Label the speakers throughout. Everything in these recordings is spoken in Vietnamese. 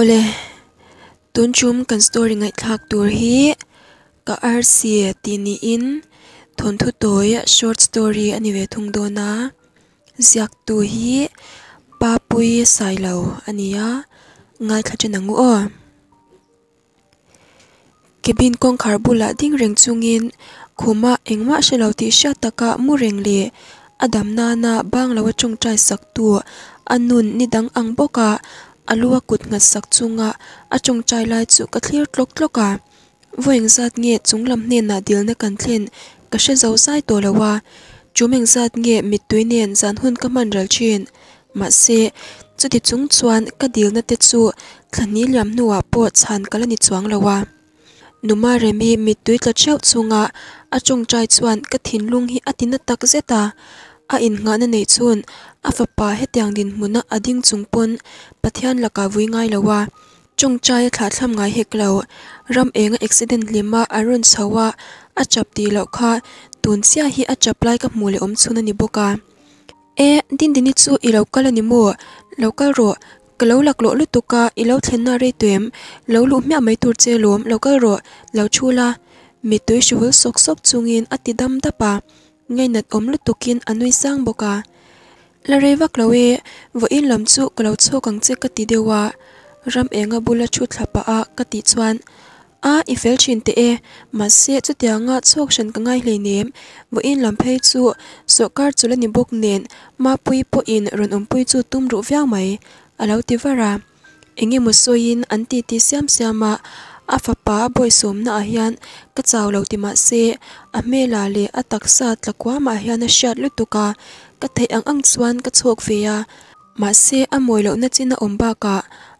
Speaker 1: Ole, tun chum kan story ngay thak tur hi, ka ar siya tini in, ton tu toy short story aniwe thung do na, ziak tu hi, papuy sai lau aniya, ngay thak chan nangu o. Kibin kong karbula ding ring chungin, kuma ingma si lau ti siya li, adam na na bang lawa chung chay sak anun nidang ang boka, alua kut ngat sak chu nga a chung chai lai chu ka thlir tlok tlok a voing zat nge chung lam hne na dil na kan thlen ka she zo sai to lawa chu meng zat nge mit tui nen zan hun ka man ral chin ma se chu ti chung ka dil na te chu khani po chan kala ni chuang lawa numa remi mit tui ka cheu chu nga a chung chai chuan ka thin lung hi atina tak zeta a inngahna nei chuan a fapa hetiang din hmuna a ding chung pawn pathian laka vui ngai lowa chungchai thla thlam ngai hek lo ram enga accident lima arun sawa a chap ti lo kha tun sia hi a chap lai ka hmu le om chuna ni boka e din dini chu i lo kal ani mo lo kal ro kalo lak lo lu tuka i lo thlenna re tuem lo lu mya mai tur che lom lo kal ro lo chula mi tui shuhul sok sok chungin ati dam tapa À. À, ngay ốm nat om kiên tukin nuôi sang cả, boka la rewak lawe vo in lam chu kalo chu kang che ka ti dewa ram là bula chu thapa a ka ti chuan a ifel chin te e ma se chu tia nga chok shan ka ngai hle nem vo in lam phei chu so kar chu la ni bok nen ma pui po in ron um pui chu tum ru vyang mai alo ti vara engi yên so tí tí xem xem siama afapa boisom na ahyan kachaw lo tima se amela le ataksa tlakwa ma hyana shat lutuka kathai ang ang chuan ka chok veya ma se amoi lo na china omba ka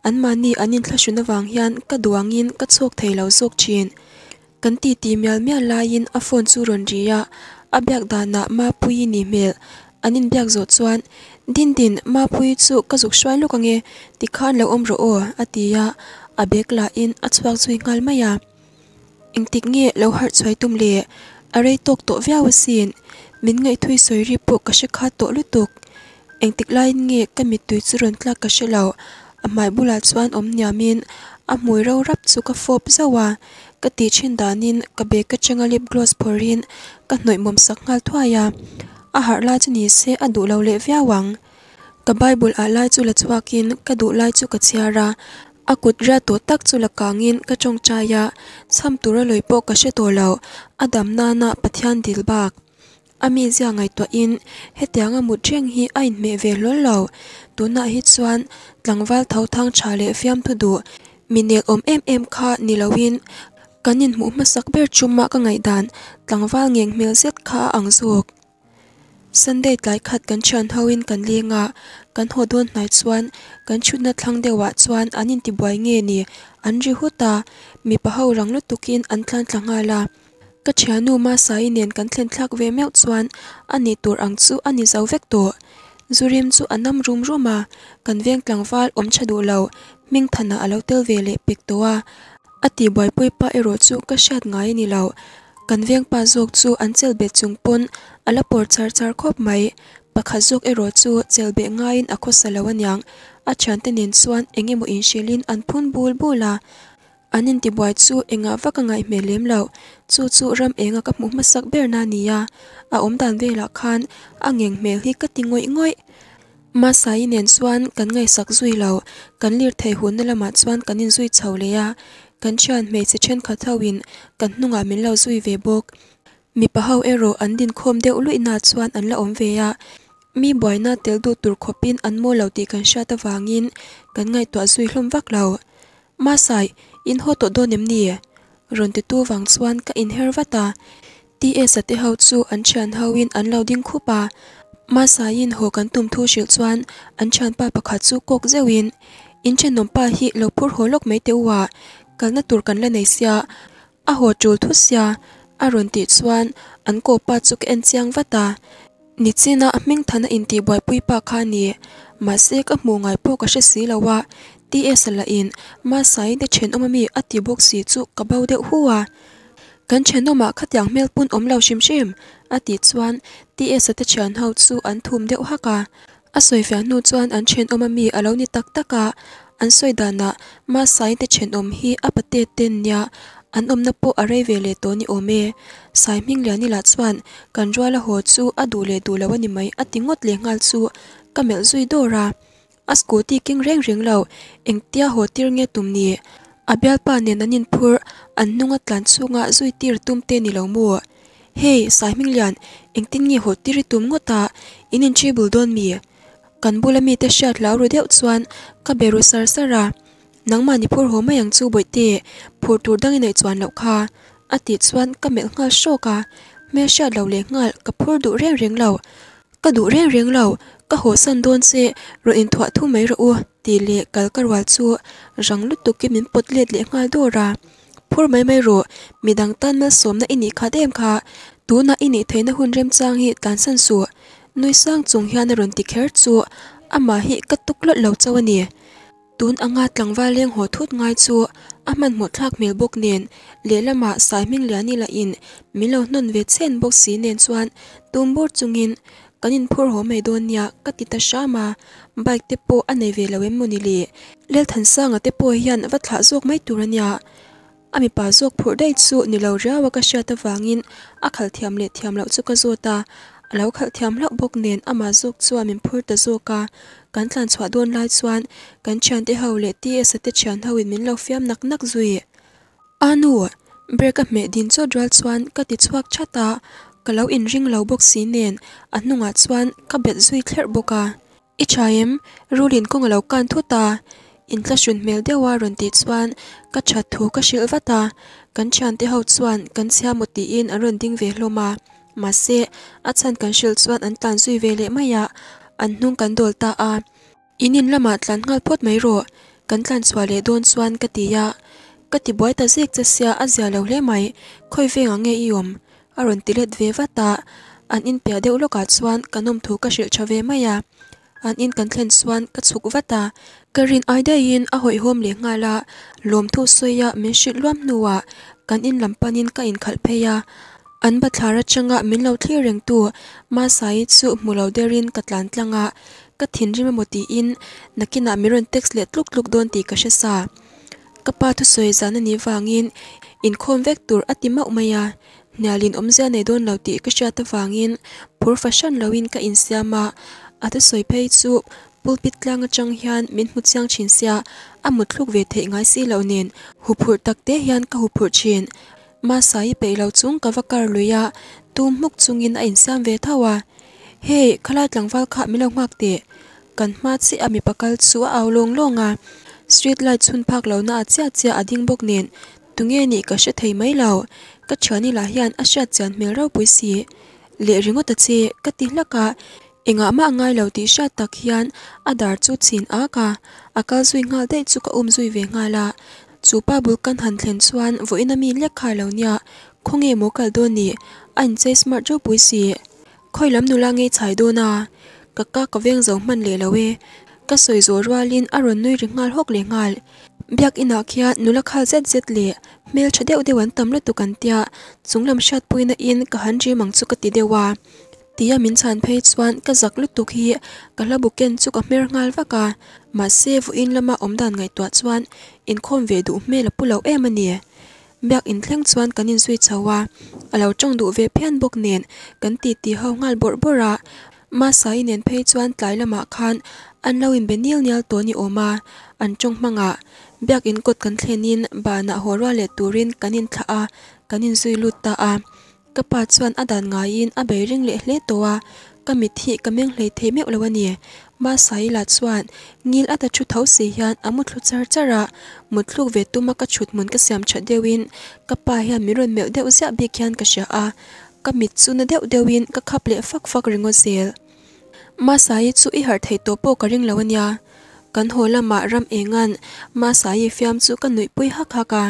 Speaker 1: anmani anin thla shuna wang hyan ka duangin ka chok thailo zok chin kanti ti myal myal lain a phone chu ron riya abyak dana ma pui ni mel anin byak zo chuan din ma pui chu ka lukange tikhan lo omro o atiya a bek la in a chuak chui ngal maya ing tik nge lo har chuai tum le arei tok to vya wasin min ngai thui soi ri pu ka shikha to lutuk eng tik lai nge ka mi tui churon tla ka shelo amai bula chuan om nyamin a mui ro rap chu ka fop zawa ka ti chin danin ka be ka changa lip gloss phorin ka noi mom sak ngal thwaya a har la chuni se a du lo le vya wang ka bible a lai chu la chuakin ka du lai chu ka chiara akut ra to tak chu lakangin ka chong chaya cham tura loipo ka she to lo adam na na pathian dil bak ami zia ngai to in hetianga mu theng hi ain me ve lo lo tuna hi chuan tlangwal tho thang cha le fiam thu du minel om em em kha nilawin kanin mu masak ber chuma ka ngai dan tlangwal ngeng mel zet kha ang zuak Sunday tlai khat kan chan hawin kan lia nga, kan ho duan nai chuan, kan chut na tlang dewa chuan anin ti buay nge ni, anri hu ta, mi pa hao rang lu tukin an tlan tlang nga la. Ka chia nu ma sai yin nien kan tlan tlak ve meo chuan, anin tur ang tzu anin zau vek to. Zurim tzu anam rung ru ma, kan veng tlang val om chadu du ming thana alaw tel vele pik toa. Ati buay pui pa ero tzu ka shat ngay ni lao, kan veng pa zuak chu an chel be chung pun ala por char char khop mai pakha zuk ero chu chel be ngain a kho salawan yang a chan ten in chuan engemaw in shilin an phun bul bula anin ti buai chu enga vaka ngai me lem lo chu chu ram enga ka mu masak ber na nia a om dan vela khan angeng mel hi ka tingoi ngoi ma sai nen chuan kan ngai sak zui lo kan lir thei hun lama chuan kan in zui chho le ya กันเชนเมื่อเช่นคาทาวินกันนุ่งอามินเลาซุยเวบกมีปะเฮาเอโรอันดินคมเดือดลุยนัาชวนอันละอมเวียมีบอยนาเตลดูตุรคบินอันโมเหลาตีกันชาตะวางินกันไงตัวซุยลมวักเหลามาใส่อินหัวตัโดนิมนียรนติตัววังสวนกับอินเฮรวตาทีเอสติฮาวซูอันเชันฮาวินอันเหลาดินคูปามาสายินหัวกันตุ่มทูชิลชวนอันเชันป้าประคัดซูกกเจวินอินเชนนมป้าฮิเลาพูดหัวลกไม่เตว่า kalna tur kan le nei sia a ho chul thu sia a ron ti chuan an ko pa chuk en chiang vata ni china a ming thana in ti boy pui pa kha ni ma se ka mu ngai po ka she si lawa ti es la in ma sai de chen om mi a ti box si chu ka bau de huwa. a kan chen do ma kha tiang mel pun om lo shim shim a ti chuan ti es te chen ho chu an thum de ha ka a soi fa nu chuan an chen om mi a ni tak tak a an soi da na te chen om hi apate ten nya an om na po are vele to ni ome sai ming le ni la kan rua la ho chu a du le du mai a tingot le ngal kamel zui king reng reng eng tia tir nge abial pa ne an nga zui tir ni ming lian eng tir tum ngota inin kanbulami te shat la ru deu chuan ka beru sar sara nang mani phur ho ma yang boi te phur tur dang nei chuan lo kha a ti chuan ka mel nga sho ka me sha lo le ngal ka phur du reng reng lo ka du reng reng lo ka ho san don se in thwa thu mai ro u ti le kal rang ki min pot do mi dang tan som na dem na na hun rem san nui sang chung hian ron ti kher chu ama hi ka tuk lo lo chawani tun anga tlang wa leng ho thut ngai chu aman mo thak mel bok nen le lama saiming le ani la in milo nun ve chen bok si nen chuan tum bor chungin kanin phur ho me don nia ka ti ta sha ma bike te po ane ve lo em muni li lel than sanga te po hian va thla zok mai tur ania ami pa zok phur dai chu ni lo ra wa ka sha ta wangin akhal thiam le thiam lo chu ka zo lâu khảo thiam lọc bốc nền ama à dục chua mình phur ta zo ka kan tlan chua don lai chuan kan chan te hau le ti sa te chan hawin min lo nắc nak nak zui anu break up me din cho dral chuan ka ti chuak chata kalau in ring lo bok si nen a à hnunga chuan ka bet zui thler boka i à. chaim rulin kung lo kan thu ta in tla shun mel dewa ron ti chuan ka chat thu ka shil vata kan chan te ho chuan kan siamoti in a tinh về lô hloma masse a chan kan shil chuan an tan zui vele mai ya an hnung kan dol ta a inin lama tlan ngal phot mai ro kan tlan chua le don chuan ka ti ya ka ti boi ta zik che sia a zia lo le mai khoi veng ange i om a ron ti let ve va ta an in pe deu lo ka chuan ka shil chave mai an in kan thlen chuan ka chuk va ta ka rin ai in hom le nga la lom thu soi ya me luam nuwa kan in lampanin ka in khalpheya an bathlara changa minlo thli reng tu ma sai chu mulo derin katlan tlanga ka thin rima moti in nakina miron text le tluk tluk don ti ka shesa kapa thu soi zana ni wangin in khom vek tur atima umaya nyalin omzia nei don lo ti ka sha ta wangin profession lawin ka in siama ata soi phei chu pulpit tlang chang hian min mu chiang chin sia amut thluk ve the ngai si lo nen huphur takte hian ka huphur chin masai pe lo chung ka vakar luya tu muk chung in a in ve thawa he khala tlang wal kha mi lo ngak te kan ma chi ami pakal chuwa aulong longa. street light chun phak lo na cha cha ading bok nen tu ni ka she thei mai lo ka chani la hian a sha chan mel ro pui si le ringo ta che ka ti la ka inga ma ngai lo ti sha tak hian adar chu chin a ka akal zui ngal dei chu ka um zui ve ngala chú ba chupa bulkan han thlen chuan voina mi lekha lo nia khonge mo kal do ni an che smart jo pui si khoilam nula nge chai do na kaka kaweng zo man le lowe ka soi zo rwalin aron noi ringal hốc lề ngal biak ina kia khia nula khal zet zet le mel chadeu de wan tamla tu kan tia sát shat puina in ka hanji mangchu ka ti dewa tia min chan phei chuan ka zak lu tu khi ka la buken chu ka mer ngal cả mà xe vụ in lama om đàn ngai tua chuan in về ve du là la pulo em anh nhé, biak in thleng chuan cần in suy sui chawa alo về du ve phian bok nen kan ti ti ho ngal bor mà ma sai nen phei chuan tlai lama khan anh lo in benil nial to ni anh an tong manga biak in kot kan thlenin ba na horwa le cần in tha cần in suy lut ta à, a kapa chuan adan ngai in a be ring le hle towa kami thi kameng hle the me lo nhé ba sai la chuan ngil ata chu tho si hian amu thlu char chara mutluk ve tuma ka chut mun ka siam cha deuin ka pa hian miron meu deuh zia bi khian ka sha a ka mit chu na deuh deuin ka khap le fak fak ringo sel ma sai chu i har thei to po ka ring lawanya kan holama ram engan ma sai fiam chu ka nui pui hak haka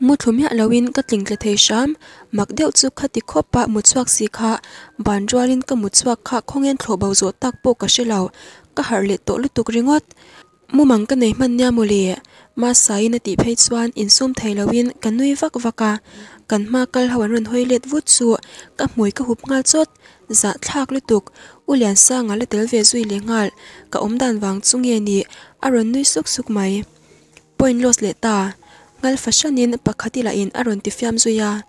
Speaker 1: một mu thum ya loin ka tling tla thei sham mak deuh chu khati khopa mu chuak si kha ban rualin ka mu chuak kha khongen thlo bo zo tak po ka shilo ka har le to lu tuk ringot mu mang ka nei man nya mu le ma sai na ti phei chuan in sum thei loin kan nui vak vaka kan ma kal hawan ron hoi let vut chu ka mui ka hup ngal chot za thak lu u liền sa ngã le tel ve zui le ngal ka om dan wang chunge ni aron nui súc súc mai point loss le ta ngal fashanin pakhati la in aron ti fiam zuya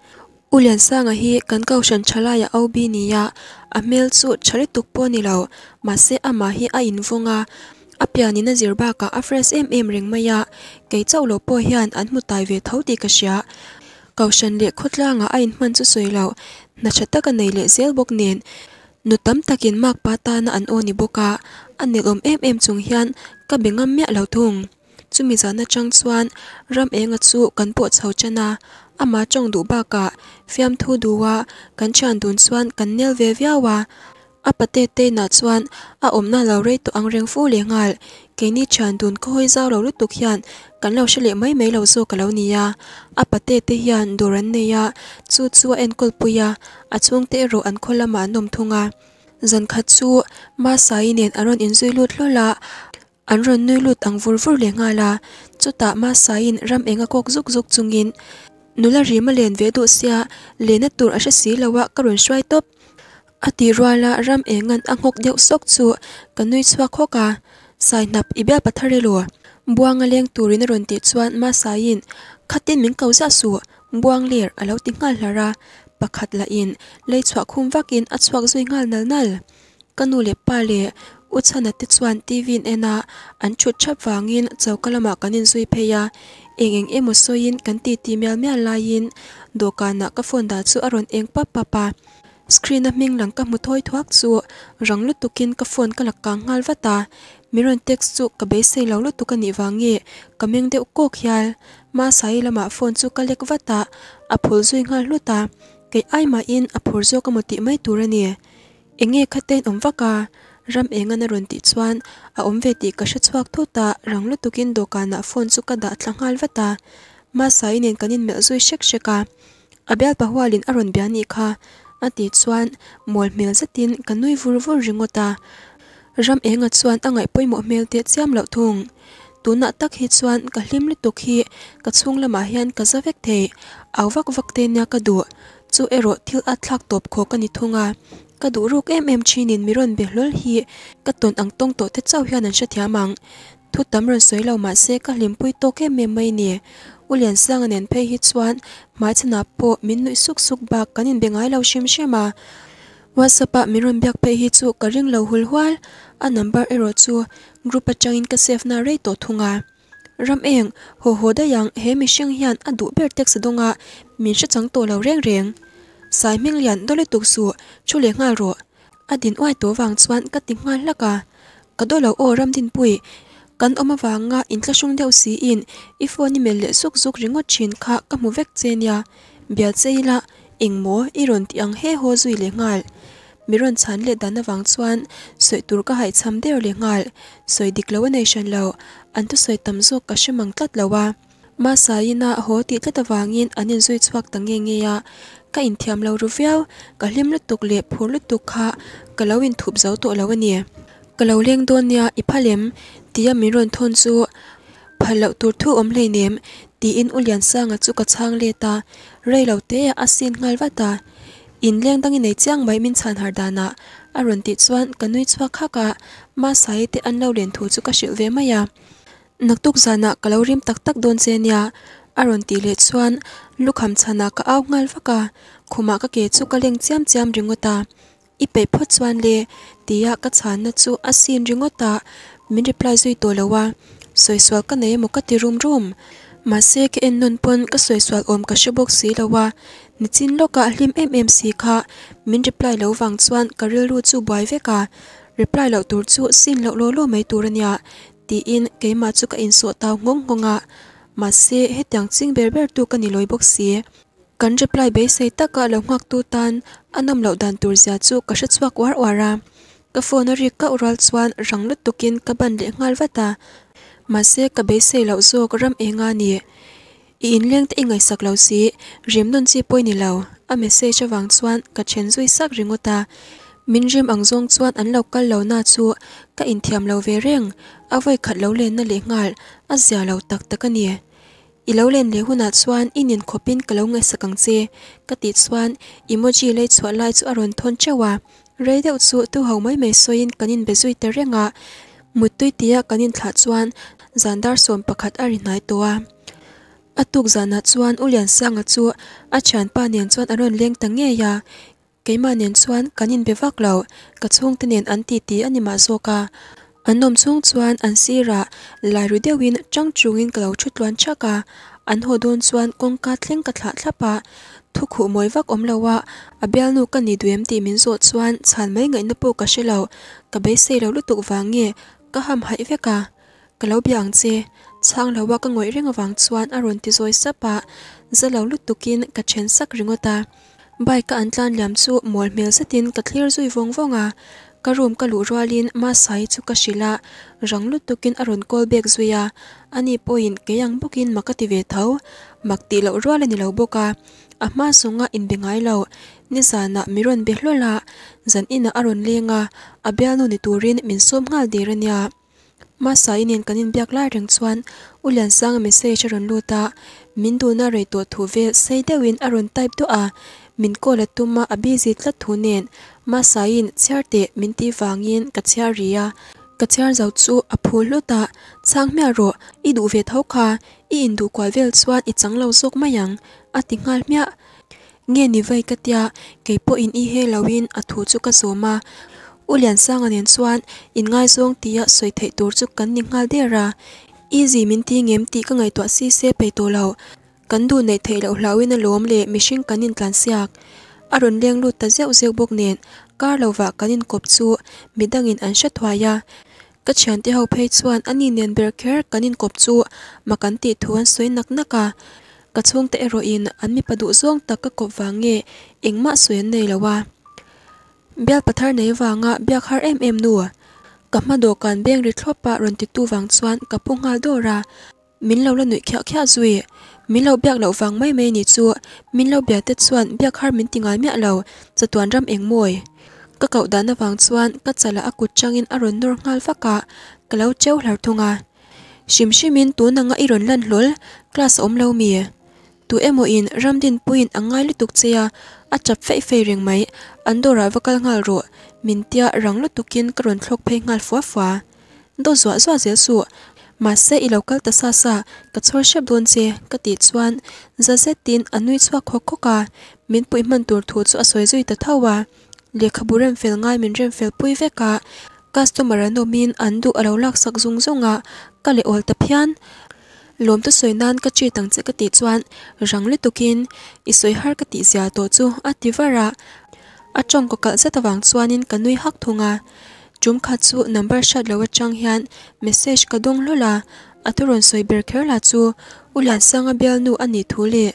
Speaker 1: ulian sanga hi kan kau shan thalaya au bi niya amel chu chhari tuk po ni lo ma se ama hi a in vonga apia ni na zirba ka a fresh em em reng maya ke chau lo po hian an mu tai ve thoti ka sia kau shan le khotla nga a in man chu soi lo na chata ka nei le zel bok nen nu tam takin mak pata na an oni boka anil om em em chung hian ka bengam me lo thung chumi zana chang chuan ram enga bộ kan chân à à ama chong đủ ba ka fiam thu duwa kan chan dun chuan kan nel ve viawa a pate te na chuan a omna lo re to angreng fu le ngal ke ni chan dun ko hoi zau lo lu tuk hian kan lo shale mai mai lo zo ka lo nia a pate te hian doran neya chu chu en kol puya a chung te ro an kholama nom thunga zan khát chu ma sai nên anh run in zui lut lo la an ron nuilut ang vur-vur le nga la chota maa saayin ram e nga kog zuk-zuk zung in nula ri malen ve doosya le na tur asha si la waa karun shuay top ati rawa la ram e ngan ang hok deo sok zu ka nuu chua koka sai nab ibya pa thari luwa mbuwa nga leang turi naron ti chuan maa saayin khatin min kaw su mbuwa nge lir ti nga la ra pa la in le chua khun wak in at chua xoay nal nal ka nuu le pa utsana tizwan tivin e na an chut chap va ngin tzaw ka lama ka nin zuy kan ti timel me ala yin do ka na da zu aron enk pa pa pa screen na ming lang ka muthoi thuak zu rang lu tu ka fon ka lakka ngaal va ta tek su ka lu de ma sai lama ka lek lu ta ma in ka ram enga na ron ti chuan a om ve ti ka hre chuak tho ta ranglu tukin dawhkan ah phone chu ka dah tlanghal vata ma sai nen kanin mel zui shek sheka abel pahwalin aron biani kha ati chuan mol mel zatin kanui vur vur ringota ram enga chuan angai poimo mel te chiam lo thung na tak hi chuan ka hlim li tuk hi ka chung lama ah hian ka zavek the awak vak te nya ka du chu ero thil a thlak top kho ka ni thunga ka du ruk em em chin in miron be hlol hi ka ton ang tong to te chau hian an sha thiamang thu tam ron soi lo ma se ka limpui to ke me mai ni ulian sang anen phe hi chuan ma chana po min noi suk suk ba kanin bengai lo shim shema wasapa miron byak phe hi chu ka ring lo hul hwal a number ero chu group atangin ka sef na rei to thunga ram eng ho ho da yang he mi sheng hian adu ber text donga min sha chang to lo reng reng sai minh lian đôi tục sụ chu lệ nga rộ adin oai tố vàng chuan cắt tính ngai laka à. cả đôi lầu ô ram tin bụi, pui kan vàng wanga in tla shung deuh si in ifoni mel le suk zuk ringo chin kha ka mu vek chenia bia cheila engmo iron ti ang he ho zui le ngal miron chan le dana wang chuan soi tur ka hai cham der le ngal soi diklo nation lo an tu soi tam zo măng shemang lâu à. ma sa ina ho ti ka ta wangin anin zui chuak tang nge ya ka in thiam lo ru ka lim le tuk le phur le ka lo in thup zau to lo ni ka lo leng don nya i phalem ti mi ron thon ti in nga in min har ti ka นักตุกจานะกล่าวริมตักตักโดนเซนยาอรุณตีเลตชวนลูกคำชนะก็เอางาลฟกาคุมาก็เกสุกเลียงเจียมเจียมริงตาอีเปพดชวนเลยตียากระชานนัจเซียนริงตามินรีพลายซุยตัวละว่าสวยสวยก็เนยมุกติรุมรุมมาเซกเอ็นนุนพนก็สวยสวยอมกับชบกสีละว่านจินโลกาลิมเอ็มเอ็มสีข่ะมินรีพลายเลววังชวนก็เรื่องรู้จูบอยเวการ e p l y เหล่าตัวจู่สิ้นเหล่าโลโลไม่ตัวเนี่ย ti in keima chu ka in suah tau ngong ngonga ma se he tiang ching ber ber tu ka ni loi box si kan reply be sei taka lo ngak tu tan anam lo dan tur zia chu ka hret chuak war wara ka phone ri ka ural chuan rang lut tukin ka ban le ngal wata ma se ka be sei lo zo ka ram enga ni i in leng te ingai sak lo si rim don chi poi ni lo a message awang chuan ka chen zui sak ringota min rem ang zong chuan an lo kal lo na chu ka in thiam lo ve reng a voi khat lo len na le ngal a zia lo tak tak ani i lo len le huna chuan inin khopin ka lo ngai sakang che ka ti chuan emoji le chua lai chu aron thon chewa rei deuh chu tu ho mai mai soin kanin bezui te renga mutui tia kanin thla chuan zandar som pakhat ari nai towa atuk zana chuan ulian sanga chu a chan pa nen chuan aron leng tange ya mà nhìn keima nen chuan kanin bewak lo ka chung te nen an ti ti anima zoka an nom chung chuan an sira lai ru deuin chang chungin kalo thutluan chaka an hodon chuan kongka thleng ka thla thlapa thu moi vak om lawa abel nu kan ni duem ti min zo chuan chan mai ngai na po ka shelo ka be se lo lutuk wange ka ham hai veka kalau biang che chang lawa ka ngoi reng awang chuan aron ti zoi sapa zalo lutukin ka chen sak ta bai ka antlan lam chu mol mel sa tin ka thlir zui vong vong a ka rum ka lu rualin ma sai chu ka shila rang lut tukin aron kol bek zuya ani poin ke yang bukin makati ve thau makti lo rual ni lo boka a ma sunga in bengai lo ni sa na miron be hlo la zan in aron lenga a bia nu ni turin min som ngal de rania ma sai nen kanin biak la reng chuan ulian sang message ron lu ta min du na re to thu ve sei dewin aron type to a min ko la tuma abi zi tla thunen ma sain chharte min ti wangin ka chhar ria ka chhar zau chu a phul ta chang mya ro i du ve thau kha i in du kwal vel chuan i changlo zok mayang a ti ngal mya nge ni vai katia keipo in i he lawin a thu chu ka zoma ulian sang anen chuan in ngai zong tia soi thei tur chu kan ni ngal dera easy min ti ngem ti ka ngai to si se pe to lo kan du nei thei lo hlawin a lawm le mihring kan in tlan siak a rawn leng lut ta zeuh zeuh bawk nen kar lova kan in kawp chu midangin an hra thwaia ka thian te ho phei chuan ani nen ber kher kan in kawp chu makan ti thu an soi nak naka ka à. chung te eroin an mi padu zong tak ka kawp wange engma suan nei bắt bel này nei wanga biak har em em nu ka ma dawhkan rít ri ba ron ti tu wang chuan ka punghal ra mình lâu min lo la nui khia khia zui min lo biak lo wang mai biết ni chu min lo bia te chuan biak har min tingai mia lo chatuan ram eng moi ka kau dan na wang chuan ka chala akut changin aron nor ngal lâu kalau cheu hlar thunga shim shimin tu nanga iron lần hlol class om lâu mì tu em emo in ramdin puin angai li tuk cheya a chap fei fei reng mai andora vakal ngal ro mintia ranglo tukin karon thlok phei ngal fwa fwa do zwa zwa zel su mà sẽ i lo kal ta sa sa ka chhor shep don che ka ti chuan za ze tin anui chua kho kho ka min pui man tur thu chu asoi zui ta thawa lekha buram fel ngai min rem fel pui ve ka customer no min andu alo lak sak zung zonga ka le ol ta phian lom tu soi nan các chi tang che ka ti chuan rang le tukin i soi har ka ti zia to chu atiwara achong ko kal sa tawang chuanin hắc hak thunga à. jum kha chu number sha lo chang hian message ka dong lo la aturon soi ber kher la chu u sanga bel nu ani thu le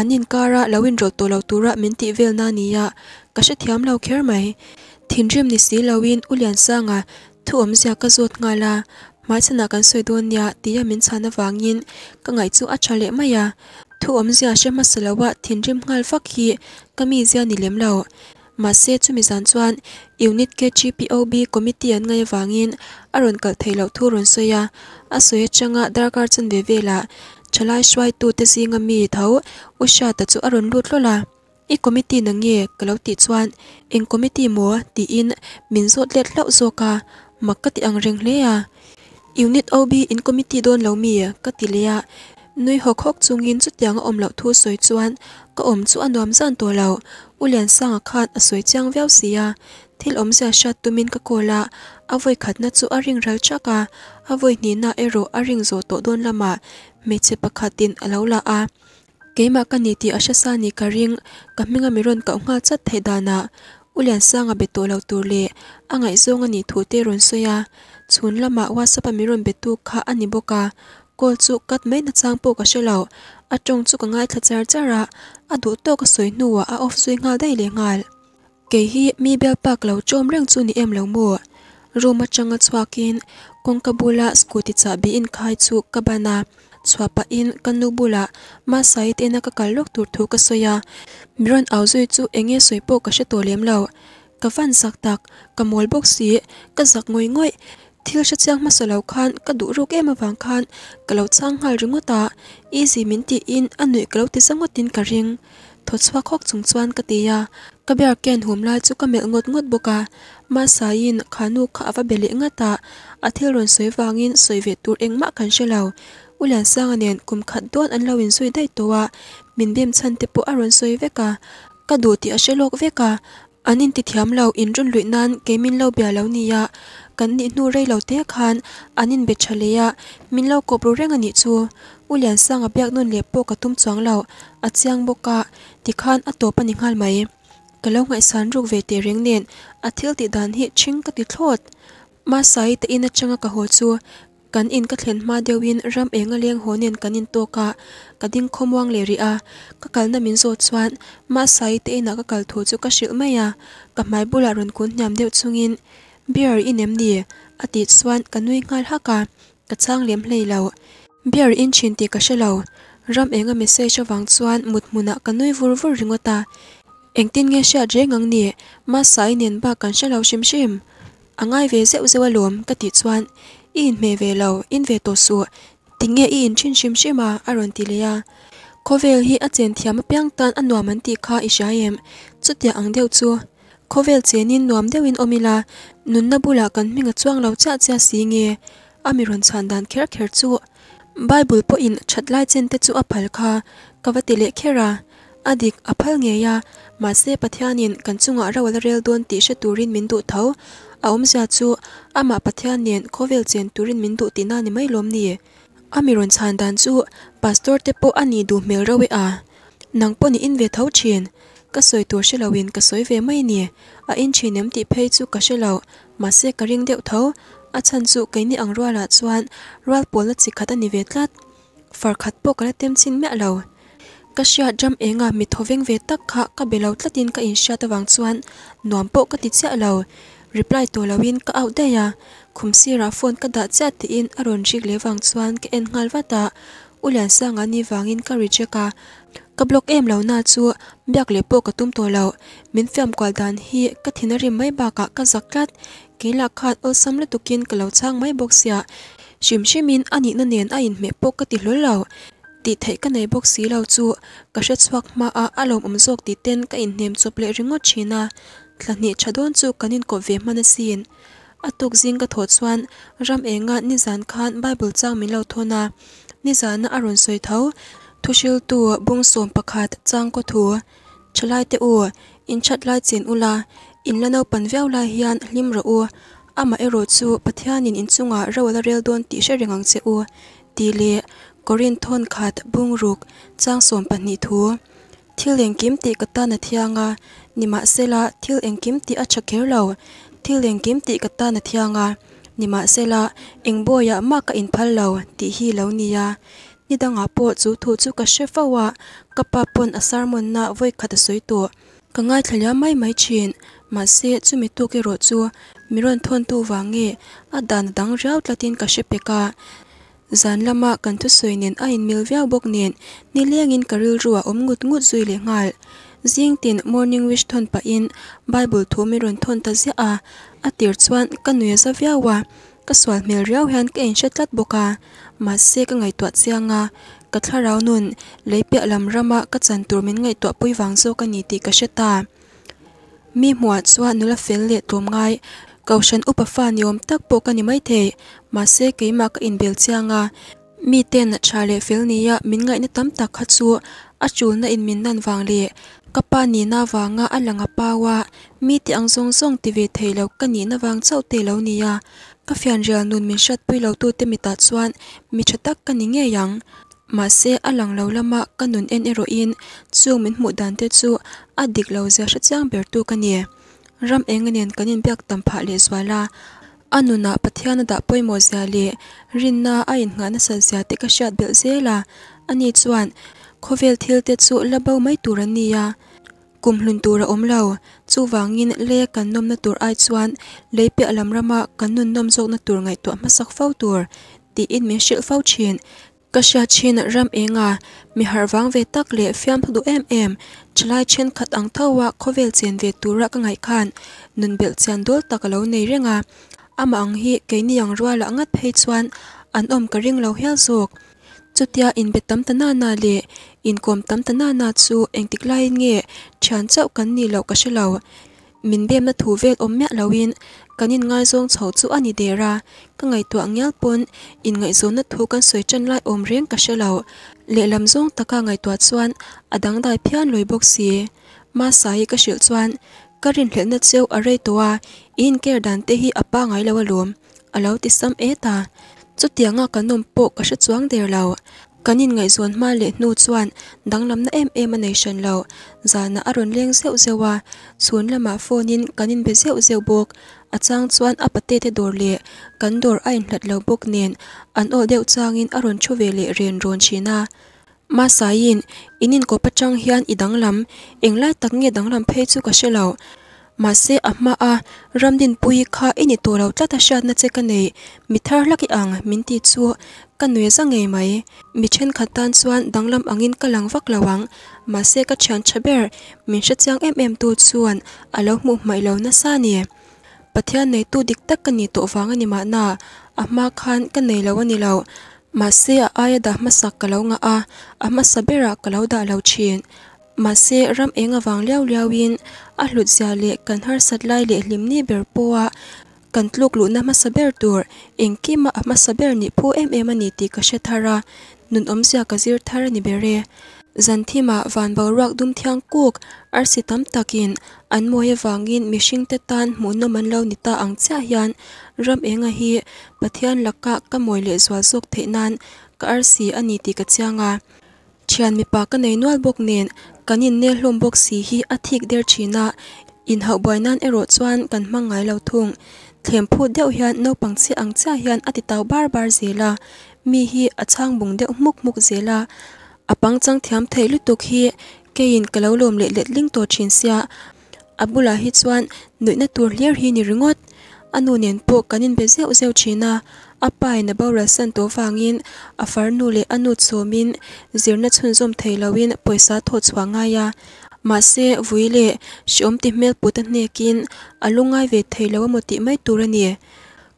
Speaker 1: anin kara lawin ro to lo tura min ti vel na ni ya ka sha thiam lo kher mai thin rim ni si lawin u lian sanga thu om sia ka zot nga la ma chana kan soi don nia ti ya min chana wang ka ngai chu a cha le ya thu om sia she ma se lo wa thin rim ngal fak hi kami zia ni lem lo mà xe chu mi zan chuan unit ke gpob committee an ngai wangin aron kal theilo thu ron soya a soya changa darkar chan ve vela lại shwai tu te zinga mi tho usha ta chu aron lut lola i committee na nge kalau ti chuan in committee mo ti in mình min zot let mà zoka makati ang reng le ya unit ob in committee don lo mi ka ti le à nui học khóc chung in chút tiếng ôm lậu thu xoay chuan có ôm chú ăn đóm dân tổ lậu u liền sang ở khát ở suối trang véo xì à thì ôm ra sát tu min các cô lạ à vui khát nát chú à ring rau chắc à à vui ní na ero à ring rô tổ đôn là à mẹ chế bạc khát tin ở lâu là à kế mà cái nị thì ở sát xa nị cả ring cả mình ở miron cả hoa chất thay đà nà u liền sang ở bê tổ lậu tu lệ à ngày zong anh nị thu tê rôn xoay à chun là mà wa sapa miron bê tu khá anh nị boka Cô kol chu kat mai na chang po ka shelo a tong chu ka ngai thachar chara a du to ka soi nuwa a off zui ngay dai le ngay. Kể hi mi bel pak lo chôm reng chu ni em lo mu room atanga chwakin kongkabula scooty cha bi in khai chu kabana chwapa in con bula mà sai tên là cái kalok tur thu ka soya miron auzui chu enge soipo ka she to lem lo cá van sak tak cá mol bốc xì, cá zak ngoi ngoi thiêu sát chăng mà sở lâu khan cả đủ rục em mà vàng khan cả lâu sang rừng ringo ta y gì mình ti in anh nuôi cả lâu ti sang ngót tin cả riêng thuật xoa khóc chung xoan cả tia cả bia kèn hùm lai chú cả mẹ ngót ngót bô cả mà sa in khá nu khá và bề lễ ngát ta à thiêu rồn suối vàng yên suối về tour eng mạ khán xe lâu u ulan sang anh em cùng khát đốt anh lâu in suối đây toa mình bêm chân tiếp bộ aron suối về cả đủ ti a xe về cả อันนี้ตทียทำเราอินรุนลุยนั้นเกมินเราเบียร์เราเนี่ยกันนี่นู่นเรียเราเทียคันอันนี้เบชเลียมินเรากบรูเรื่องอันนี้ชัวอุลยันสร้างอยิญนุนเล็บโปกับตุ้มจวงเราอาจียงบกะที่ขันอัตโตปนิฮัลไม่กะเล่าไงสันรุกเวทีเรียงเนียนอัทิลติดดันเหตุชิงกติทอดมาใส่แต่อินจังกะโหดชัว kan in ka thlen ma dewin ram enga leng honen kan in to ka ka ding khomwang le ri a ka kal na min zo chuan ma sai te na ka kal thu chu ka shil maya ka mai bula run kun nyam dew chungin bear in em ni ti chuan ka nui ngal ha ka ka chang lem hlei lo bear in chin ti ka shelo ram enga message awang chuan mut muna ka nui vur vur ringota eng tin nge sha je ngang ni ma sai nen ba kan shelo shim shim angai ve zeu zewa lom ka ti chuan in me ve lo in ve to su ti in chin chim chi ma aron ti le ya ko ve hi a chen thiam piang tan a nuam an ti kha i sha tia ang deu chu Kovel vel nin nuam deu in omila nun na bula kan mi nga chuang lo cha cha si nge a mi dan kher kher chu bible po in chatlai lai chen te chu a kha ka va ti le khera adik aphal nge ya ma se pathyanin kanchunga rawal rel don ti she turin min du thau aom zia chu ama pathian nen khovel chen turin min du tina ni mai lom ni amiron chan dan chu pastor te po ani du mel rawe a nang po ni in ve thau chin ka soi tur shelawin ka soi ve mai ni a in chinem ti phei chu ka shelaw ma se ka ring deuh thau a chan chu keini ang ruala chuan rual pola chi khat ani ve tlat far khat po kala tem chin me lo ka shia jam enga mi thoveng ve tak kha ka belaw tlatin ka in shia tawang chuan nuam po ka ti chia lo reply to lawin ka out deya khumsi ra phone ka da chat ti in aron jik lewang chuan ke en ngal wata ulian sang ani wangin ka rejeka ka block em lo na chu byak le po ka tum to lo min fiam kwal dan hi ka thina rim mai ba ka ka zakat ke la khat o sam la tukin ka lo chang mai boxia shim shimin ani na nen a in me po ka ti lo lo ti thei ka nei boxi lo chu ka hre chhuak ma a alom om zok ti ten ka in nem chu ple ringo china tlani chadon chu kanin ko ve manasin atok zing ka thochuan ram enga ni zan khan bible chang min lo thona ni na arun soi thau thushil tu bung som pakhat chang ko thu Chalai te u in chat lai chin ula in lanau pan veau la hian hlim ro u ama ero chu pathian in inchunga ro la rel don ti she ringang che u ti le thon khat bung ruk chang som pan ni thu thil eng kim ti ka ta na thia nga ni ma se la thil eng kim ti a cha ke lo thil eng na thia nga ni ma se la eng bo ya ma ka in phal lo ti ni ya ni da nga po ka she fa wa ka pa na ka nga chin se mi tu nge a dang rao tla tin ka she pe ka zan lama kan thu soinen a in mil viau bok nen ni lengin karil ruwa om ngut ngut zui le ngal riêng tin morning wish thon pa in bible thomi ron thon ta zia a atir chuan kanuya za viawa ka swal mel riau hian ka ensha tlat boka ma se ka ngai twat chianga ka thlarau nun leipe lam rama ka chan turmin ngai twa puiwang zo ka ni ti ka sheta mi hmuat chuan nula fel le tom ngai kausan upa fa ni awm tắc pawh ka ni mai the Maasai kiima ka in bil tia nga Mi ten na chale fil ni ya Min ngay ni tam tak hat su Achul na in min nan vang li kapa ni na va nga ala nga paa wa Mi ti ang zong zong ti ve thay lau Ka ni na vang chaw te lau ni ya Ka fian ria nun min shat pui lau tu te mi ta suan, mi chatak ka ni nge yang Maasai alang lau lama Ka nun en ero in Tsuung min mu dan te tsu A dik lau za shat siyang bir tu ka ni Ram e nga ka nin byak tam paa le zwa la anu na pathyana da poimo zya le rin na a in ngana sa zya te ka ani chuan khovel thil te chu mai turan ni kum hlun tur om lo chu wangin le kan nom na tur ai chuan le pe alam rama kan nun nom zok na tur ngai to ma sak ti in me shil mi e har ve tak em em khat ang thawa ve ka khan nun tak nei âm ang hi cái ni ang rua la ngat phei chuan an om ka ring lo hel zuk chutia in tấm tana na lệ in kom tấm tana na chu engtik lai nge chan chau kan ni lo ka shilo min bem na thu vel om me lawin kanin ngai zong chho chu ani dera ka ngai tu angyal pon in ngai zo na thu kan soi chan lai om lâu lệ làm le tất cả ngày tuổi tu chuan adang dai phian lối bốc xì ma sai cái shil chuan karin hlet na cheu arei towa in care dan te hi apa ngai lo lum alo ti sam eta chutianga kanum po ka sha chuang der lo kanin ngai zon ma le xoan, chuan lắm na em em lâu, à, anei là mà phô aron leng nhìn zewa sun lama phonin kanin be xoan zeu bok achang chuan lệ, te dor le kan lâu ain hlat lo bok nen an ol deuh changin chú về lệ le ren ron na ma sain inin ko pachang hian idang lam englai tak nge dang lam phe chu ka shelo ma se amma a ramdin pui kha ini to lo tlata shat na che kanei mi thar laki ang minti chu kanwe za ngei mai mi chen khatan chuan danglam angin kalang vak lawang ma se ka chan chaber min sha chang em em tu chuan alo mu mai lo na sa ni pathian nei tu dik tak kani to wang ani ma na amma khan kanei lo ani lo masia aya da masak kalau nga a ama sabera kalau da lau chin mase ram enga wang liao liao win a lut zia le kan har sat lai le lim ni ber po a kan tluk na masaber tur eng ma ama ni po em em ani nun om sia ka zir dân zan thima van borak dum thiang kuk ar si tam takin an moye wangin sinh te tan muốn hmuhna man lo nita ang chia hian ram enga hi pathian laka ka moi le zwa zok theinan ka ar si ani ti ka chianga thian mi pa ka nei bốc bok nen kanin ne hlom bok si hi athik der china in hậu hau boinan ero chuan kan mangai lo thung thlem phu deuh hian no pangchi ang chia hian atitau bar bar zela mi hi achang bung deuh muk muk la Apang chang thiam thay lu tuk hi ke yin ka loom le let ling to chin siya. Abu la hi chuan nuit na tur liar hi ni ringot. Anu nien po kanin be zeo zeo china. Apai na bau san to vangin a far nu le anu tso min zir na chun zom thay lau in po isa to chua ngaya. Ma se vui le si om ti mel po nekin a ngay ve thay lau mo ti mai turani ra e.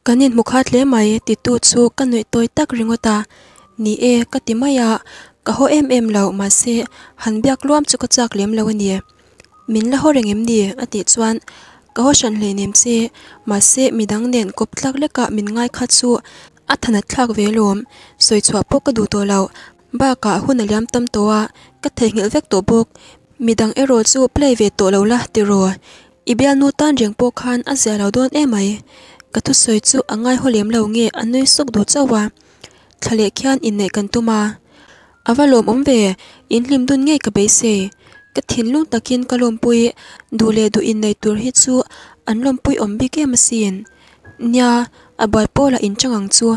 Speaker 1: Kanin mukhat le mai e ti tu tso kanu toy tak ringota. Nhi e kati maya, ka ho em em lo ma se han biak luam chu ka chak lem lo ani mình là ho reng em đi, ni à ati chuan ka ho shan le nem se ma se midang nen kop tlak le ka min ngai kha chu à a thana chắc về luôn rồi chua pok cái đồ to lâu ba cả ka tâm aliam à cái ka thei ngil vek to bok midang ero chu play về to lâu là ti rồi ibial nu tan riêng po khan à a zia lâu don em ai ka thu anh chu angai đồ lo à, anui sok khi anh thale khian inne tu tuma avalom umve inlim dun ngei ka bese ka thinlu takin kalom pui du le du in nei tur hi chu anlom pui om bi ke masin nya a boy pola in changang chu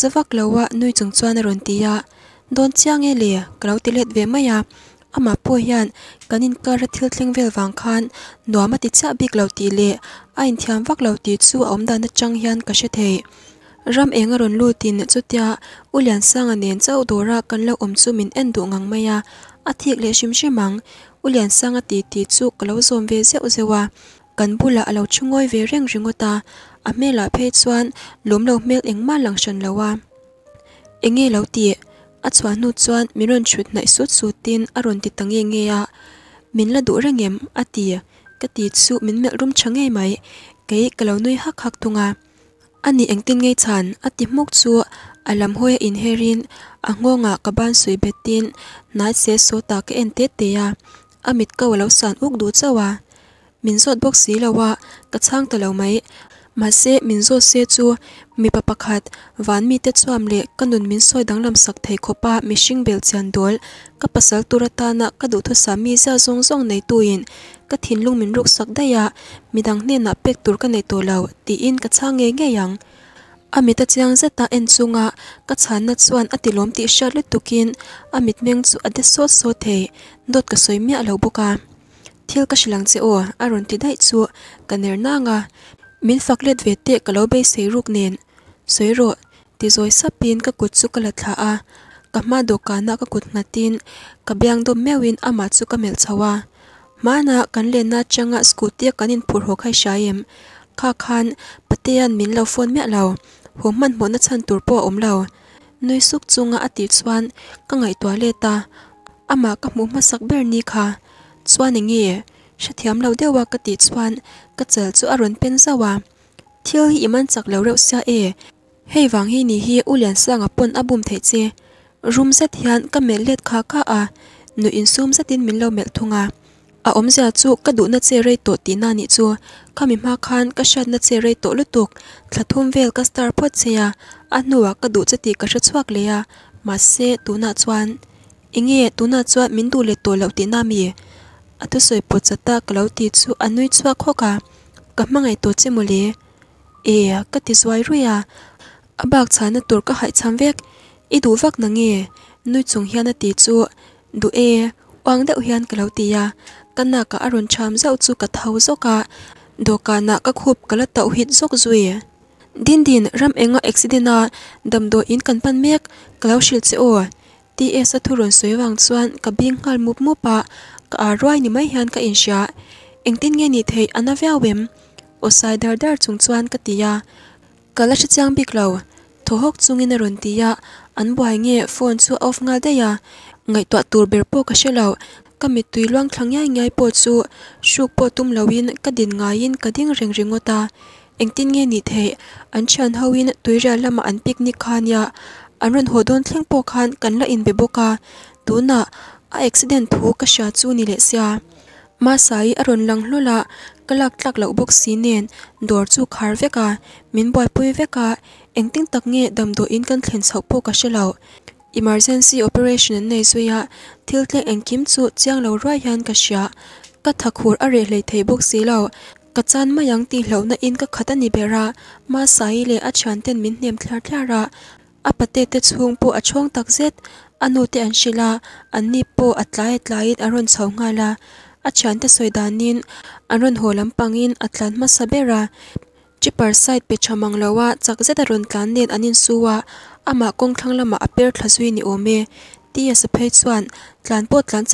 Speaker 1: zawak lawa nui chung chuan a ron tia don chiang e le klauti let ve maya ama po hian kanin ka ra thil thleng vel wang khan noma ti cha bi ti le a in thiam vak lauti chu om dan chang hian ka she thei ram e ngaron lu tin chu tia u lian sanga nen chau do ra kan lo om chu min endu ngang maya a thik le shim shim mang u lian sanga ti ti chu klo zom ve se u zewa kan bula alo chungoi ve reng ringota a me la phe chuan lom lo mel eng ma lang shan lawa engi lo ti a chuan nu chuan mi ron chhut nai su su tin a ron ti tangi nge ya, min la du rengem a ti ka ti chu min mel rum changei mai kei kalonui hak hak thunga อันนี้เองตินเงยฉันอติมุกชัวอาัมหวยอินเฮรินอังงะกบันสุยเบตินนัดเซสโซตากเอ็นเตยาอมิดเกวแล้วสันอุกดูเจวามินสดบกสีละวะกระช่างตะเลาไหม मासे मिनजो सेचु मिपपखत वानमिते चोमले कनुन मिनसोय दंगलम सखथे खोपा मिशिंग बेल दोल कपसल तुरताना कदुथु सामी जा जोंग जोंग नै तुइन कथिनलुंग मिनरुक सखदाया मिदांग ने ना पेक तुर कने तोलाव ति इन कछांगे गे यांग अमित चियांग जता एन चुंगा कछान न चुआन अतिलोम ति शारले तुकिन अमित मेंग चु अदे सो सो थे दोत कसोय मिया लोबुका thil ka shilang che o aron ti dai chu kanerna min soklet vete kalobe se ruk nen soi ro ti zoi sa pin ka kut sukala tha a ka ma do ka na ka kut na tin ka biang do mewin ama chu ka mel chawa ma na kan le na changa skuti ka nin phur ho khai sha kha khan pate min lo fon me lao ho man mo na chan tur po om lao noi suk chunga ati chuan ka ngai to le ta ama ka mu ma sak ber ni kha chuan e ngi e. sha tiyaam lau dewaa ka ti tshwan ka tsal tsu aroon pen zawaa. Thil hi iman chak lau rao siyaa ee. Hei vang hi ni hi uliansla nga pun abum thai chi. Rum za tiyaan ka mel leet kaa kaa aaa. Nu insoom za tin mi lau mel thungaa. A om ziaa tsu ka duu na tse rey to ti naa ni tsu. Ka mi maa kaan ka shaat na tse rey to loo tuk. Tlaa thum veel ka star poot se yaa. A nuwaa ka duu za ka sha tshuak le yaa. Maas se tu naa tshwan. I tu naa tshwan min tu le to lau ti naa mii. atu soi po chata kalau ti chu anui chua khoka ka mangai to che mole e ka ti zwai ruya abak chana tur ka hai cham vek i e du vak na nge nui chung hian ti chu du e wang deuh hian kalau ti ya kana su cả cham zau cả, đồ thau nhà dokana ka khup kala tàu hit zok zui din din ram enga accidenta damdo in kan pan mek kalau shil che o ti esa thuron soiwang chuan ka bing ngal mup mupa ka arwai ni mai hian ka insha engtin nge ni thei ana vewem osai dar dar chung chuan ka tia kala chi chang bik lo thohok chungin ron tia an buai nge phone chu off ngal da ya ngai to tur ber po ka shelo ka mi tui luang thlang ngai ngai po chu shuk po tum lawin ka din ngaiin ka ding reng ringota engtin nge ni thei an chan hoin ra lama an picnic khania an ron hodon thleng po khan kan la in be boka tuna a accident thu ka sha chu ni le sia ma sai a ron lang hlola kalak tlak lo bok si nen dor chu khar veka min boy pui veka engting tak nge dam do in kan thlen sau po ka shelo emergency operation an nei suya thil tle Kim chu chiang lo rai han ka sha ka thakhur a re hlei thei bok si lo ka chan ma yang ti hlo na in ka khatani bera ma sai le a chan ten min hnem thlar thlara apate te chhung po a chhong tak zet anu te an shila an ni po atlai tlai aron chhau nga la a chan te soidan nin aron holam pangin atlan ma sabera chipar side pe chamang lawa chak zeta ron tlan nen anin suwa ama kong thang lama aper thlazui ni ome ti as pe tlan po tlan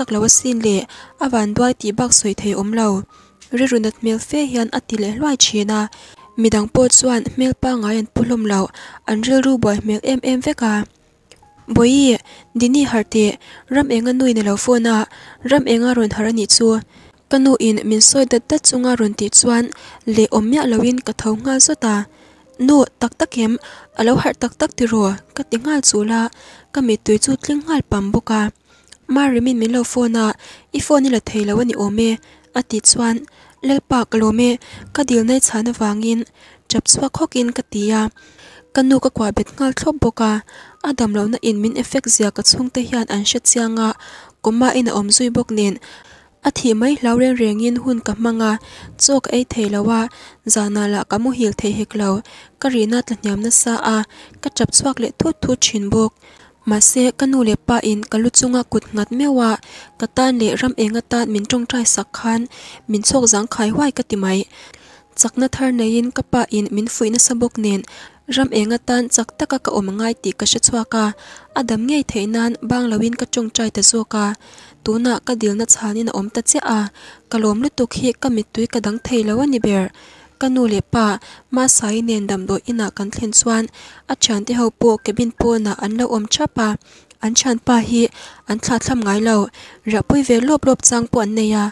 Speaker 1: le awan dwai ti bak soi thei omlo ri runat chena midang po chuan mel pa nga yan pulum lo an ril ru boy mel em veka ve boyi dini harte ram enga nui na lo phone a ram enga ron harani chu kanu in min soi da ta chunga ron ti chuan le omya lawin ka thau nga zo ta nu tak tak hem alo har tak tak ti ro ka tingal nga chu la ka mi tui chu tling hal pam bu ka ma rimin min lo phone i phone la thei lawani ome ati chuan lel pak lo me ka dil nei chhan wangin chap chwa khokin cái tia kanu ka kwa bet ngal bốc, à adam lo na in min effect zia ka chung anh sẽ an ngà, chianga kuma in om zui bok nen a thi mai lau reng rengin hun ấy thấy chok ei giờ na là cái mu hil thei lâu, cái rina tla nyam nó xa à, cái chấp chwak le thu thu chin bốc. Masi kanulia pa in kalutsu nga kutngat me wa katan le ram e nga taan min chongchay sakhan min chok zang khay huay ka timay. Cak na thar na in ka pa in min fwe na sabok sabognen, ram e nga chak cak taka ka omangay ti ka kashatswa ka, adam ngey thay nan lawin ka chongchay taso ka. Tuna ka dil na tsaani na om tatsi a, kalom lu tukhi ka mitui ka dang thay lawa ni berr. kanu le pa ma sai nen dam do ina kan thlen chuan a chan te ho pu cabin pu na an lo om cha pa an chan pa hi an thla thlam ngai lo ra pui ve lop lop chang pu an neya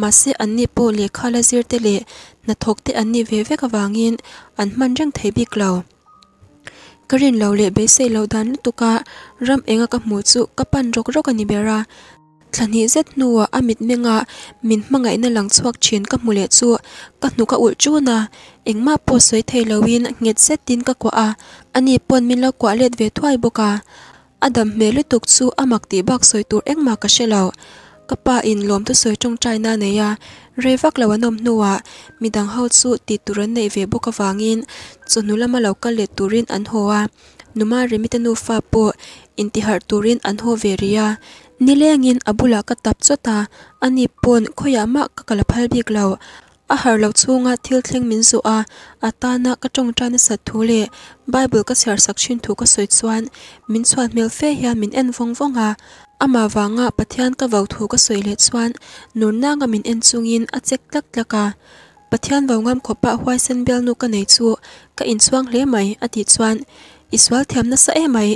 Speaker 1: ma se an ni pu le khala zir te le na thok te an ni ve ve ka wangin an man reng thei bik lo karin lo le be se lo dan tuka ram enga ka mu chu kapan rok rok ani bera thani zet nuwa amit menga min mangai na lang chuak chin ka mule chu ka nu ka ul chu na engma po soi thailowin nget set tin ka kwa a ani pon min lo kwa let ve thwai boka adam mele tuk chu amak ti bak soi tur engma ka shelo kapa in lom tu soi trong trai na neya revak lawanom nuwa midang hau chu ti turan nei ve boka wangin chunu lama lo ka le turin an hoa numa remitanu fa po inti har turin an ho veria nilengin abula ka tapchota ani pon khoyama ka kalphal bik law a har lo chunga thil thleng min su a atana ka tong tan sa thule bible ka ser sak chin thu ka soi chuan min chuan mel fe hian min en vong vonga ama wanga pathian ka vau thu ka soi le chuan nur na nga min en chungin a chek tak taka pathian vau ngam kho pa hwai sen bel nu ka nei chu ka in chuang le mai ati chuan iswal thiam na sa e mai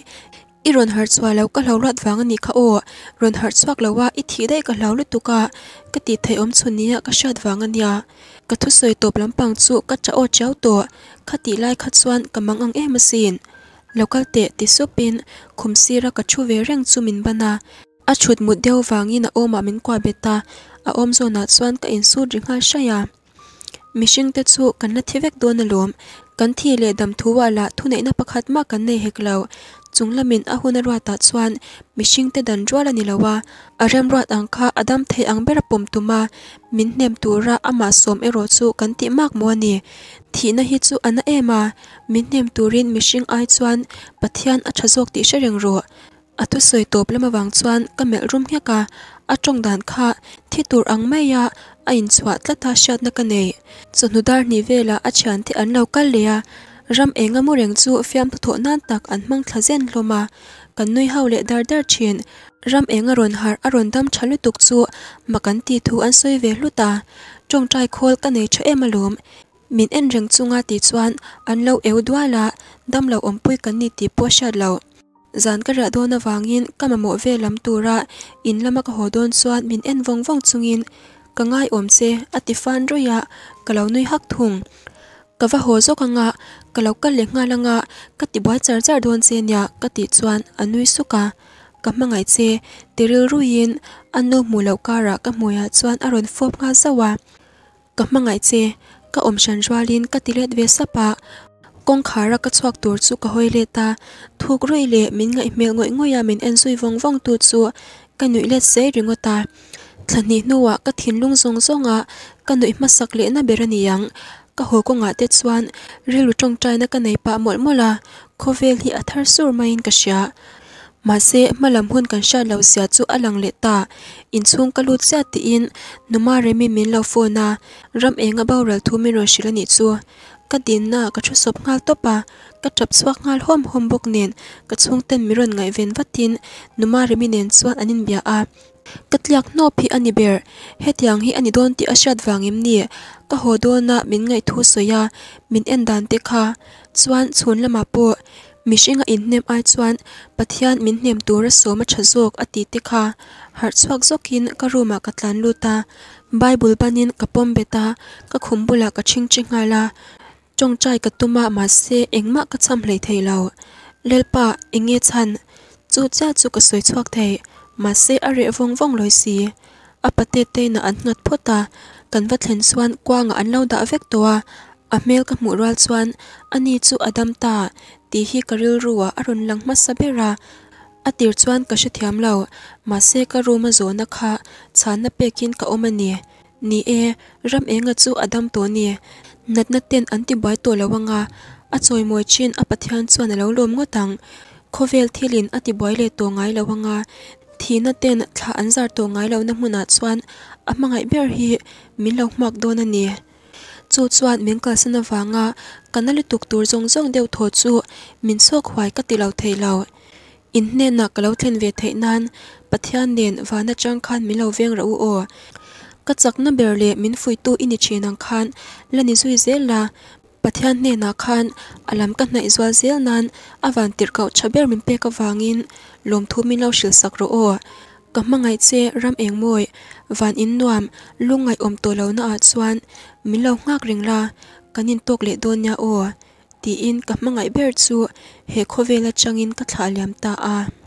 Speaker 1: อีรอนฮาร์ดสวาแล้วก็เรารอดฟังนีาค่ะโอรอนฮาร์ดสวากแล้วว่าอีทีได้ก็เ่าลุตุกะกติไทยอมสุนีก็ชอดฟังอันย้ก็ทุสวยตัวลำปังสุก็จะโอเจ้าตัวคติไล่คัดสวนกำมังอังเอมาสินแล้วก็เตะติสุปินคุมซีรักชูเวเร่งซูมินบานาอาชุดมุดเดียวฟังนีนะโอมามินกว่าเบตาอาอมโซนัดสวนก็อินสูดริงหาชายามิชิงเตสุกันนัทเทเวกโดนลมกันทีเลดัมทัวละทุไหนนัะพัดมากกันในเฮกเลา chung lamin a hun ra ta chuan mishing te dan rua la ni lawa a rem rat ang kha adam the ang ber pom tu ma min nem tu ra ama som e ro chu kan ti mak mo ni thi na hi chu ana e ma min nem tu rin mishing ai chuan pathian a tha jok ti shareng ro a tu soi top lama wang chuan kamel rum nge ka a chong dan kha tur ang mai ya a in chwa tla tha shat na ka nei chu nu dar ni a chan ti an lo le ya ram enga mo reng chu fiam pu tho nan tak an mang thla loma kan noi hau le dar dar chin ram enga ron har a ron dam chhalu tuk chu ma kan ti thu an soi ve lu chong trai khol ka nei che ema lum min en reng chunga ti chuan an lo eu duala dam lo om pui kan ni ti po sha lo zan ka ra do na wangin ka ma mo ve lam tu ra in lama ka ho don chuan min en vong vong chungin ka ngai om se ati fan ro ya ka lo noi hak thung ka va ho zo ka nga ka lo ka le nga la nga ka ti bwa char char don che nya ka ti chuan anui suka ka mangai che tiril ruin anu mu lo ka ra ka moya chuan aron fop nga zawa ka mangai che ka om shan jwalin ka tilet ve sapa ra các ka chuak tur chu ka hoile ta thuk rui le min ngai mel ngoi ngoya min ăn suy vong vong tu chu ka nui let se ringota thlani nuwa ka thin lung zong zonga ka mắt sắc le na bê beraniang ka ho ko nga te chuan rilu tong chai na ka nei pa mol mola ko vel hi athar sur main ka sha ma se malam hun kan sha lo sia chu alang le ta in chung ka lu cha ti in numa re mi min lo fo na ram eng a bau ral thu mi ro shira ni chu ka din na ka chu sop ngal to pa ka chap swak ngal hom hom bok nen ka chung ten mi ron ngai ven vatin, numa re mi nen chuan anin bia a กตดยากโนพีอันนี้เบร์เหตยังฮีอันนี้โดนที่อาชาดวางอิมนี่ก็โหดโดนนะมินไงทุสวยามินเอ็นดันติคาชวนชวนละมาปุ่ยมิชิงอินเนมไอชวนปัทยานมินเนมตัวรัศมีชั้นสูงอติติคาหัดสวักสกินก็รู้มากัดลันลุตาไบบุลปานินกับปอมเบตาก็คุมบุลากับชิงชิงไงละจงใจกับตัวมามาเซเองมากกับซ้ำเลยเที่ยวเลลปะเอ็งเงี้ยชันจู่จ้าจู่ก็สวยชวกเท่ ma se a re vong vong loi si a na an hnat pho ta kan va thlen kwa nga an lo da vek to a ka mu ral chuan ani chu adam ta ti hi ka ril ruwa a run lang ma sa be ra a tir ka shethiam lo ma ka ru ma zo na kha chan na pe ka oma ni ni e ram e nga chu adam to ni nat nat ten an ti bai to lo wa nga a mo chin a pathian chuan a lo lom ngo tang khovel thilin ati boile to ngai lawanga ti na ten ka anzar to ngay lau na mu na tsuwan apma ngay bir hii min lau muak do na ni. Tsu tsuwan min ka san na va nga ka nali tuk tur zon zon deo thot su min so kwaay ka ti lau thay lau. Intnen na ka lau ten vya thay nan pa thi nian na chan kan min lau vyan ra u o. Ka chak na bir lia min fuitu ini chi nang kan zui zela pathyan ne na khan alam ka na izwa zel nan avan tir ka chaber min pe ka wangin lom thu min lo shil sakro o ka mangai che ram eng moy van in nuam lungai om to lo na chuan min lo ngak ring la kanin tok le don nya o ti in ka mangai ber chu he khovela changin ka thalyam ta a